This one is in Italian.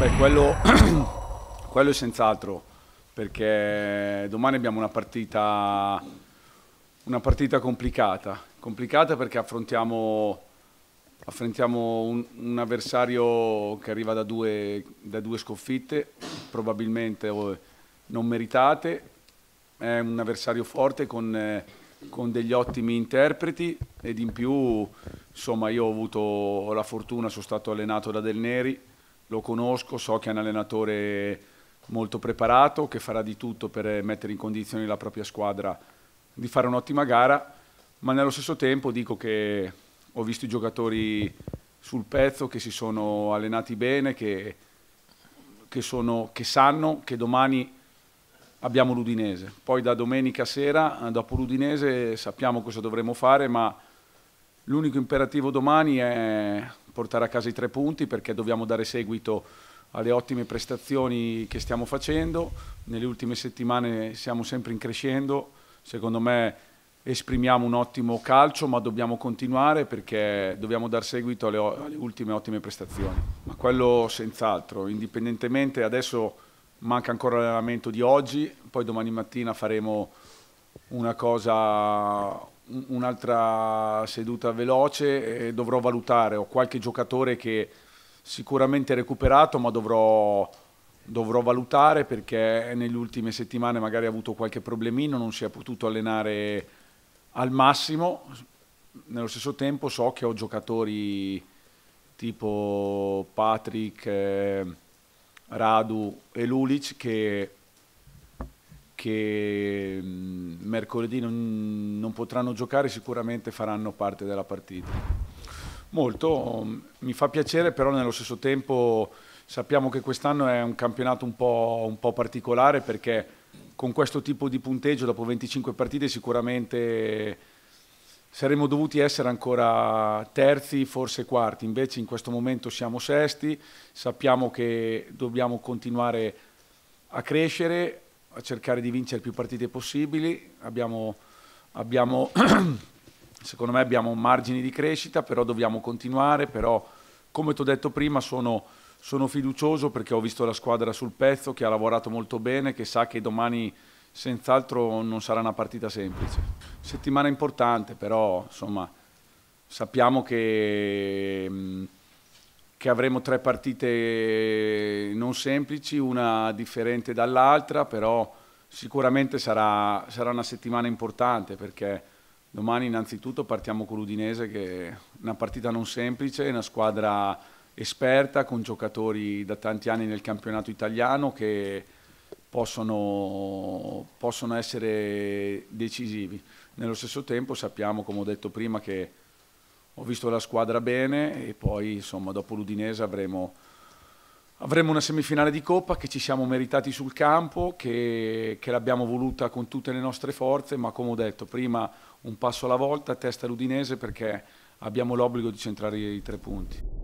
Beh, quello, quello senz'altro, perché domani abbiamo una partita, una partita complicata, complicata perché affrontiamo, affrontiamo un, un, avversario che arriva da due, da due sconfitte, probabilmente oh, non meritate, è un avversario forte con, con degli ottimi interpreti ed in più insomma io ho avuto la fortuna, sono stato allenato da Del Neri, lo conosco, so che è un allenatore molto preparato, che farà di tutto per mettere in condizione la propria squadra di fare un'ottima gara, ma nello stesso tempo dico che ho visto i giocatori sul pezzo, che si sono allenati bene, che, che, sono, che sanno che domani abbiamo l'Udinese. Poi da domenica sera, dopo l'Udinese, sappiamo cosa dovremo fare, ma l'unico imperativo domani è portare a casa i tre punti perché dobbiamo dare seguito alle ottime prestazioni che stiamo facendo, nelle ultime settimane siamo sempre in crescendo, secondo me esprimiamo un ottimo calcio ma dobbiamo continuare perché dobbiamo dar seguito alle, alle ultime ottime prestazioni, ma quello senz'altro, indipendentemente adesso manca ancora l'allenamento di oggi, poi domani mattina faremo una cosa un'altra seduta veloce e dovrò valutare. Ho qualche giocatore che sicuramente recuperato, ma dovrò, dovrò valutare perché nelle ultime settimane magari ha avuto qualche problemino, non si è potuto allenare al massimo. Nello stesso tempo so che ho giocatori tipo Patrick, eh, Radu e Lulic che che mm, mercoledì non, non potranno giocare sicuramente faranno parte della partita. Molto, mm, mi fa piacere però nello stesso tempo sappiamo che quest'anno è un campionato un po', un po', particolare perché con questo tipo di punteggio dopo 25 partite sicuramente saremmo dovuti essere ancora terzi, forse quarti, invece in questo momento siamo sesti, sappiamo che dobbiamo continuare a crescere, a cercare di vincere più partite possibili, abbiamo, abbiamo secondo me abbiamo margini di crescita, però dobbiamo continuare, però come ti ho detto prima sono, sono, fiducioso perché ho visto la squadra sul pezzo, che ha lavorato molto bene, che sa che domani senz'altro non sarà una partita semplice. Settimana importante, però insomma sappiamo che... Mh, mm, che avremo tre partite non semplici, una differente dall'altra, però sicuramente sarà, sarà, una settimana importante perché domani innanzitutto partiamo con l'Udinese che è una partita non semplice, una squadra esperta con giocatori da tanti anni nel campionato italiano che possono, possono essere decisivi. Nello stesso tempo sappiamo, come ho detto prima, che ho visto la squadra bene e poi insomma, dopo l'Udinese avremo, avremo, una semifinale di Coppa che ci siamo meritati sul campo, che, che l'abbiamo voluta con tutte le nostre forze, ma come ho detto prima un passo alla volta, testa l'Udinese perché abbiamo l'obbligo di centrare i tre punti.